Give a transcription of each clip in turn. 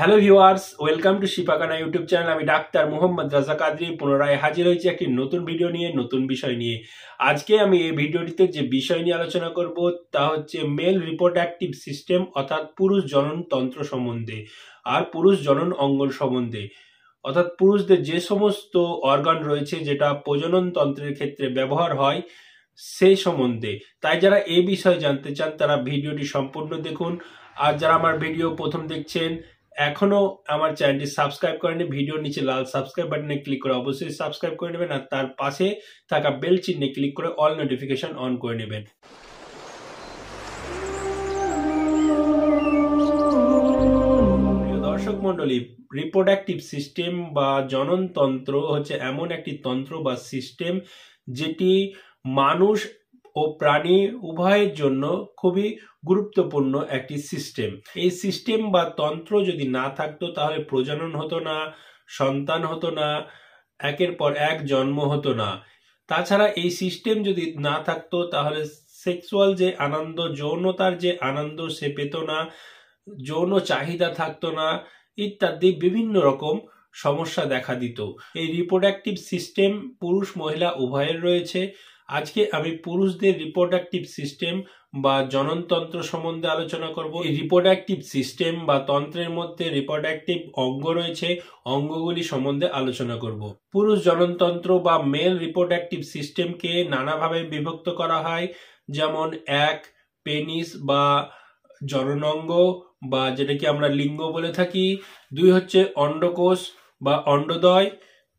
hello viewers welcome to শিপাকানা YouTube channel আমি doctor Mohammad Raja Qadri পুনরায় হাজির হয়েছি একটি নতুন ভিডিও নিয়ে নতুন বিষয় নিয়ে আজকে আমি এই ভিডিওটিতে যে বিষয় নিয়ে আলোচনা করব তা হচ্ছে মেল রিপ্রোডাক্টিভ সিস্টেম অর্থাৎ পুরুষ জনন তন্ত্র সম্বন্ধে আর পুরুষ জনন অঙ্গন সম্বন্ধে অর্থাৎ পুরুষদের যে সমস্ত অর্গান রয়েছে যেটা প্রজনন তন্ত্রের ক্ষেত্রে ব্যবহার হয় সেই সম্বন্ধে তাই যারা এই বিষয়ে জানতে চান তারা ভিডিওটি সম্পূর্ণ দেখুন আর যারা আমার ভিডিও প্রথম দেখছেন এখনো আমার চ্যানেলটি সাবস্ক্রাইব করেনি ভিডিওর নিচে লাল সাবস্ক্রাইব বাটনে ক্লিক করে অবশ্যই সাবস্ক্রাইব করে নেবেন আর তার পাশে থাকা বেল চিহ্নে ক্লিক করে অল নোটিফিকেশন অন করে নেবেন দর্শক মণ্ডলী রিপ্রোডাক্টিভ সিস্টেম বা জননতন্ত্র হচ্ছে এমন একটি তন্ত্র বা সিস্টেম যেটি মানুষ ও প্রাণী উভয়ের জন্য খুবই গুরুত্বপূর্ণ একটি সিস্টেম এই সিস্টেম বা তন্ত্র যদি না থাকতো তাহলে প্রজনন হতো না সন্তান হতো না একের পর এক জন্ম হতো না তাছাড়া এই সিস্টেম যদি না থাকতো তাহলে সেক্সুয়াল যে আনন্দ যৌনতার যে আনন্দ সে পেত না যৌন চাহিদা থাকতো না ইত্যাদি বিভিন্ন রকম সমস্যা দেখা দিত এই রিপ্রোডাক্টিভ সিস্টেম পুরুষ মহিলা উভয়ের রয়েছে আজকে আমি পুরুষদের রিপ্রোডাক্টিভ সিস্টেম বা জননতন্ত্র সম্বন্ধে আলোচনা করব রিপ্রোডাক্টিভ সিস্টেম বা তন্ত্রের মধ্যে রিপ্রোডাক্টিভ অঙ্গ রয়েছে অঙ্গগুলি সম্বন্ধে আলোচনা করব পুরুষ জননতন্ত্র বা মেল রিপ্রোডাক্টিভ সিস্টেমকে নানাভাবে বিভক্ত করা হয় যেমন এক পেনিস বা জননঙ্গ বা যেটাকে আমরা লিঙ্গ বলে থাকি দুই হচ্ছে অন্ডকোষ বা অন্ডদয়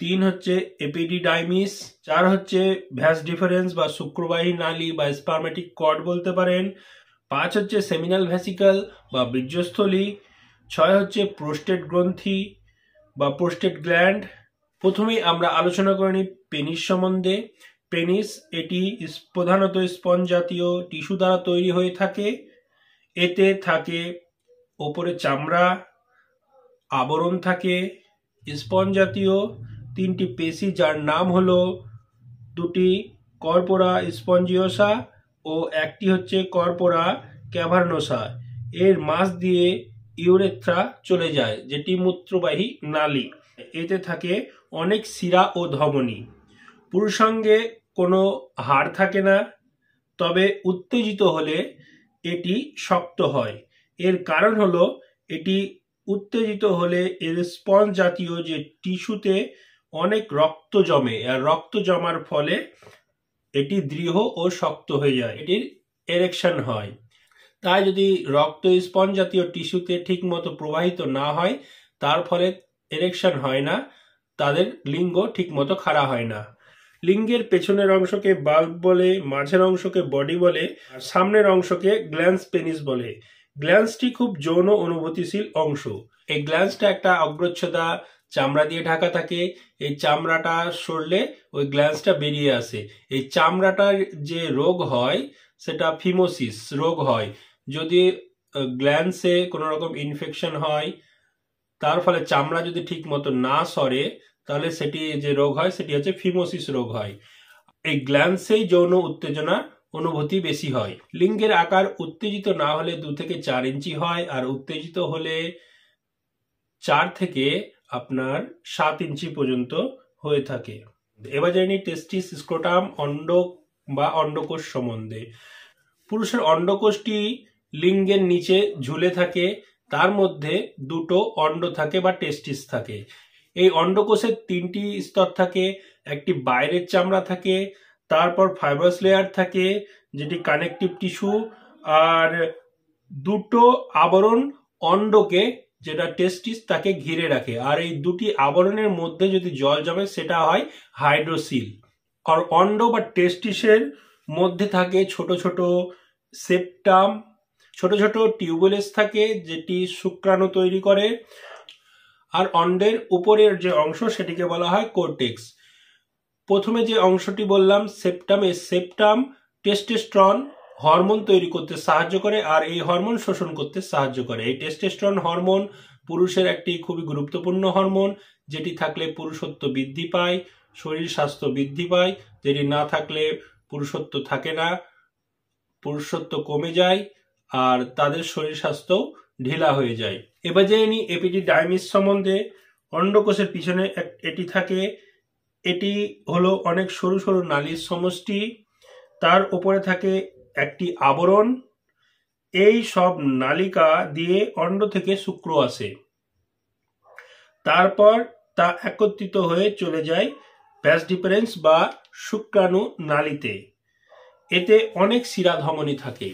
তিন হচ্ছে এপিডিডাইমিস চার হচ্ছে ভ্যাস ডিফারেন্স বা শুক্রবাহী নালী বা স্পার্মেটিক কর্ড বলতে পারেন পাঁচ হচ্ছে সেমিনাল ভ্যাসিকাল বা বীর্যস্থলী ছয় হচ্ছে প্রোস্টেট গ্রন্থি বা প্রোস্টেট গ্ল্যান্ড প্রথমেই আমরা আলোচনা করে নিই পেনিস সম্বন্ধে পেনিস এটি প্রধানত স্পন জাতীয় টিস্যু দ্বারা তৈরি হয়ে থাকে এতে থাকে ওপরে চামড়া আবরণ থাকে স্পন জাতীয় তিনটি পেশি যার নাম হল দুটি কর্পোরা স্পঞ্জিওসা ও একটি হচ্ছে কর্পোরা ক্যাভার্নোসা এর মাস দিয়ে ইউরেথ্রা চলে যায় যেটি মূত্রবাহী নালী এতে থাকে অনেক শিরা ও ধমনী পুরুষাঙ্গে কোনো হাড় থাকে না তবে উত্তেজিত হলে এটি শক্ত হয় এর কারণ হলো এটি উত্তেজিত হলে এর স্পঞ্জ জাতীয় যে টিস্যুতে অনেক রক্ত জমে আর রক্ত জমার ফলে এটি দৃঢ় ও শক্ত হয়ে যায় এটির এরেকশন হয় তাই যদি রক্ত স্পঞ্জ জাতীয় টিস্যুতে ঠিকমতো প্রবাহিত না হয় তার ফলে এরেকশন হয় না তাদের লিঙ্গ ঠিকমতো খাড়া হয় না লিঙ্গের পেছনের অংশকে বাল্ব বলে মাঝের অংশকে বডি বলে আর সামনের অংশকে গ্ল্যান্স পেনিস বলে গ্ল্যান্সটি খুব যৌন অনুভূতিশীল অংশ এই গ্ল্যান্সটা একটা অগ্রচ্ছদা চামড়া দিয়ে ঢাকা থাকে এই চামড়াটা সরলে ওই গ্ল্যান্সটা বেরিয়ে আসে এই চামড়াটার যে রোগ হয় সেটা ফিমোসিস রোগ হয় যদি গ্ল্যান্সে কোনো রকম ইনফেকশন হয় তার ফলে চামড়া যদি ঠিক মতো না সরে তাহলে সেটি যে রোগ হয় সেটি হচ্ছে ফিমোসিস রোগ হয় এই গ্ল্যান্সেই যৌন উত্তেজনা অনুভূতি বেশি হয় লিঙ্গের আকার উত্তেজিত না হলে দু থেকে চার ইঞ্চি হয় আর উত্তেজিত হলে চার থেকে আপনার সাত ইঞ্চি পর্যন্ত হয়ে থাকে এবার জানি টেস্টিস স্ক্রোটাম অন্ড বা অন্ডকোষ সম্বন্ধে পুরুষের অন্ডকোষটি লিঙ্গের নিচে ঝুলে থাকে তার মধ্যে দুটো অন্ড থাকে বা টেস্টিস থাকে এই অন্ডকোষের তিনটি স্তর থাকে একটি বাইরের চামড়া থাকে তারপর ফাইবারস লেয়ার থাকে যেটি কানেকটিভ টিস্যু আর দুটো আবরণ অন্ডকে যেটা টেস্টিস তাকে ঘিরে রাখে আর এই দুটি আবরণের মধ্যে যদি জল জমে সেটা হয় হাইড্রোসিল আর অন্ড বা টেস্টিসের মধ্যে থাকে ছোট ছোট সেপটাম ছোট ছোট টিউবুলেস থাকে যেটি শুক্রাণু তৈরি করে আর অন্ডের উপরের যে অংশ সেটিকে বলা হয় কোর্টেক্স প্রথমে যে অংশটি বললাম সেপটাম এ সেপটাম টেস্টেস্ট্রন হরমোন তৈরি করতে সাহায্য করে আর এই হরমোন শোষণ করতে সাহায্য করে এই টেস্টেস্টন হরমোন পুরুষের একটি খুবই গুরুত্বপূর্ণ হরমোন যেটি থাকলে পুরুষত্ব বৃদ্ধি পায় শরীর স্বাস্থ্য বৃদ্ধি পায় যেটি না থাকলে পুরুষত্ব থাকে না পুরুষত্ব কমে যায় আর তাদের শরীর স্বাস্থ্যও ঢিলা হয়ে যায় এবার জেনে নিই এপিটি ডাইমিস সম্বন্ধে অন্ডকোষের পিছনে এটি থাকে এটি হলো অনেক সরু সরু নালীর সমষ্টি তার উপরে থাকে একটি আবরণ এই সব নালিকা দিয়ে অন্ড থেকে শুক্র আসে তারপর তা একত্রিত হয়ে চলে যায় ব্যাস ডিফারেন্স বা শুক্রাণু নালিতে এতে অনেক শিরা ধমনী থাকে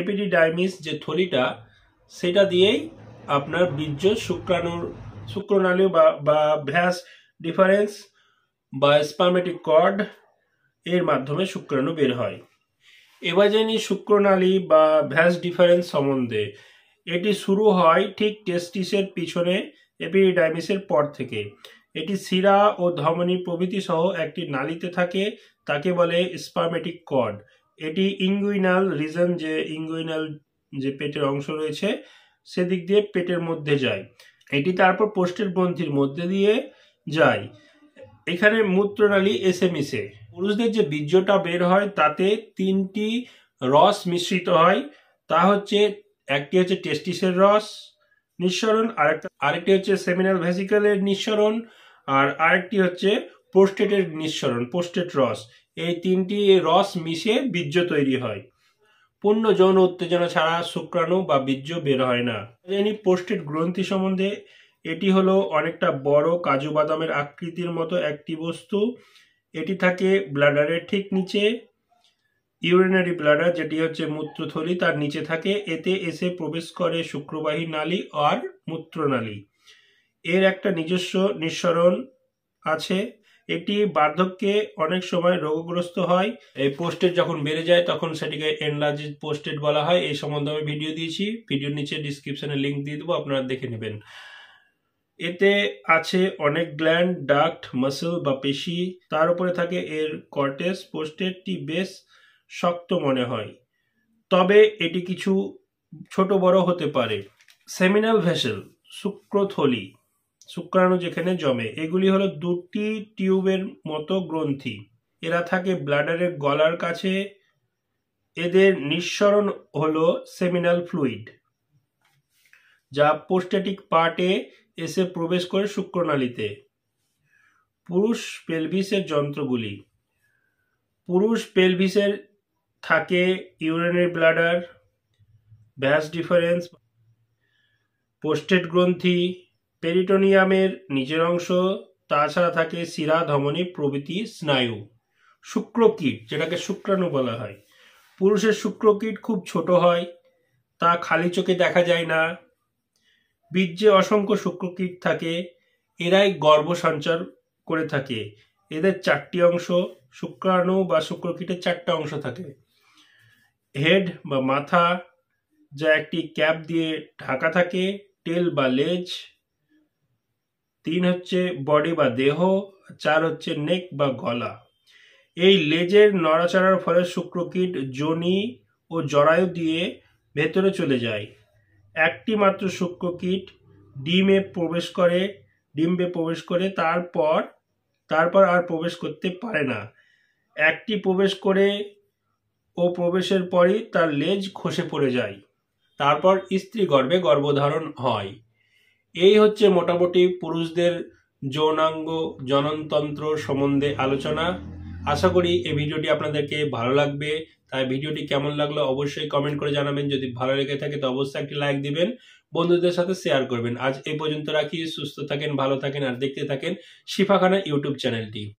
এপিডিডাইমিস যে থলিটা সেটা দিয়েই আপনার বীর্য শুক্রাণুর শুক্রনালী বা ভ্যাস ডিফারেন্স বা স্পার্মেটিক কর্ড এর মাধ্যমে শুক্রাণু বের হয় এবার জানি শুক্রনালী বা ভ্যাস ডিফারেন্স সম্বন্ধে এটি শুরু হয় ঠিক টেস্টিসের পিছনে এপিডাইমিসের পর থেকে এটি শিরা ও ধমনী প্রভৃতি সহ একটি নালীতে থাকে তাকে বলে স্পার্মেটিক কড এটি ইঙ্গুইনাল রিজন যে ইঙ্গুইনাল যে পেটের অংশ রয়েছে সেদিক দিয়ে পেটের মধ্যে যায় এটি তারপর পোস্টের গ্রন্থির মধ্যে দিয়ে যায় এখানে মূত্রনালী এসে পুরুষদের যে বীর্যটা বের হয় তাতে তিনটি রস মিশ্রিত হয় তা হচ্ছে একটি হচ্ছে টেস্টিসের রস নিঃসরণ আরেকটা আরেকটি হচ্ছে সেমিনাল ভেসিক্যালের নিঃসরণ আর আরেকটি হচ্ছে পোস্টেটের নিঃসরণ পোস্টেট রস এই তিনটি রস মিশে বীর্য তৈরি হয় পূর্ণ যৌন উত্তেজনা ছাড়া শুক্রাণু বা বীর্য বের হয় না জানি পোস্টেট গ্রন্থি সম্বন্ধে এটি হলো অনেকটা বড় কাজু বাদামের আকৃতির মতো একটি বস্তু এটি থাকে ব্লাডারের ঠিক নিচে ইউরিনারি ব্লাডার যেটি হচ্ছে মূত্রথলি তার নিচে থাকে এতে এসে প্রবেশ করে শুক্রবাহী নালী আর মূত্রনালী এর একটা নিজস্ব নিঃসরণ আছে এটি বার্ধক্যে অনেক সময় রোগগ্রস্ত হয় এই পোস্টেড যখন বেড়ে যায় তখন সেটিকে এনলার্জ পোস্টেড বলা হয় এই সম্বন্ধে আমি ভিডিও দিয়েছি ভিডিওর নিচে ডিসক্রিপশানে লিঙ্ক দিয়ে দেবো আপনারা দেখে নেবেন এতে আছে অনেক গ্ল্যান্ড ডাক্ট মাসেল বা পেশি তার উপরে থাকে এর কর্টেস পোস্টেটটি বেশ শক্ত মনে হয় তবে এটি কিছু ছোট বড় হতে পারে সেমিনাল ভেসেল শুক্রথলি শুক্রাণু যেখানে জমে এগুলি হলো দুটি টিউবের মতো গ্রন্থি এরা থাকে ব্লাডারের গলার কাছে এদের নিঃসরণ হলো সেমিনাল ফ্লুইড যা পোস্টেটিক পার্টে এসে প্রবেশ করে শুক্রনালীতে পুরুষ পেলভিসের যন্ত্রগুলি পুরুষ পেলভিসের থাকে ইউরেনের ব্লাডার ব্যাস ডিফারেন্স পোস্টেড গ্রন্থি পেরিটোনিয়ামের নিজের অংশ তাছাড়া থাকে শিরা ধমনী প্রভৃতি স্নায়ু শুক্রকীট যেটাকে শুক্রাণু বলা হয় পুরুষের শুক্রকীট খুব ছোট হয় তা খালি চোখে দেখা যায় না বীর্যে অসংখ্য শুক্রকীট থাকে এরাই গর্ভ সঞ্চার করে থাকে এদের চারটি অংশ শুক্রাণু বা শুক্রকীটের চারটা অংশ থাকে হেড বা মাথা যা একটি ক্যাপ দিয়ে ঢাকা থাকে টেল বা লেজ তিন হচ্ছে বডি বা দেহ চার হচ্ছে নেক বা গলা এই লেজের নড়াচড়ার ফলে শুক্রকীট যোনি ও জরায়ু দিয়ে ভেতরে চলে যায় একটি মাত্র শুক্রকীট ডিমে প্রবেশ করে ডিম্বে প্রবেশ করে তারপর তারপর আর প্রবেশ করতে পারে না একটি প্রবেশ করে ও প্রবেশের পরই তার লেজ খসে পড়ে যায় তারপর স্ত্রী গর্ভে গর্ভধারণ হয় এই হচ্ছে মোটামুটি পুরুষদের যৌনাঙ্গ জননতন্ত্র সম্বন্ধে আলোচনা আশা করি এই ভিডিওটি আপনাদেরকে ভালো লাগবে তাই ভিডিওটি কেমন লাগলো অবশ্যই কমেন্ট করে জানাবেন যদি ভালো লেগে থাকে তো অবশ্যই একটি লাইক দিবেন বন্ধুদের সাথে শেয়ার করবেন আজ এই পর্যন্ত রাখি সুস্থ থাকেন ভালো থাকেন আর দেখতে থাকেন শিফাখানা ইউটিউব চ্যানেলটি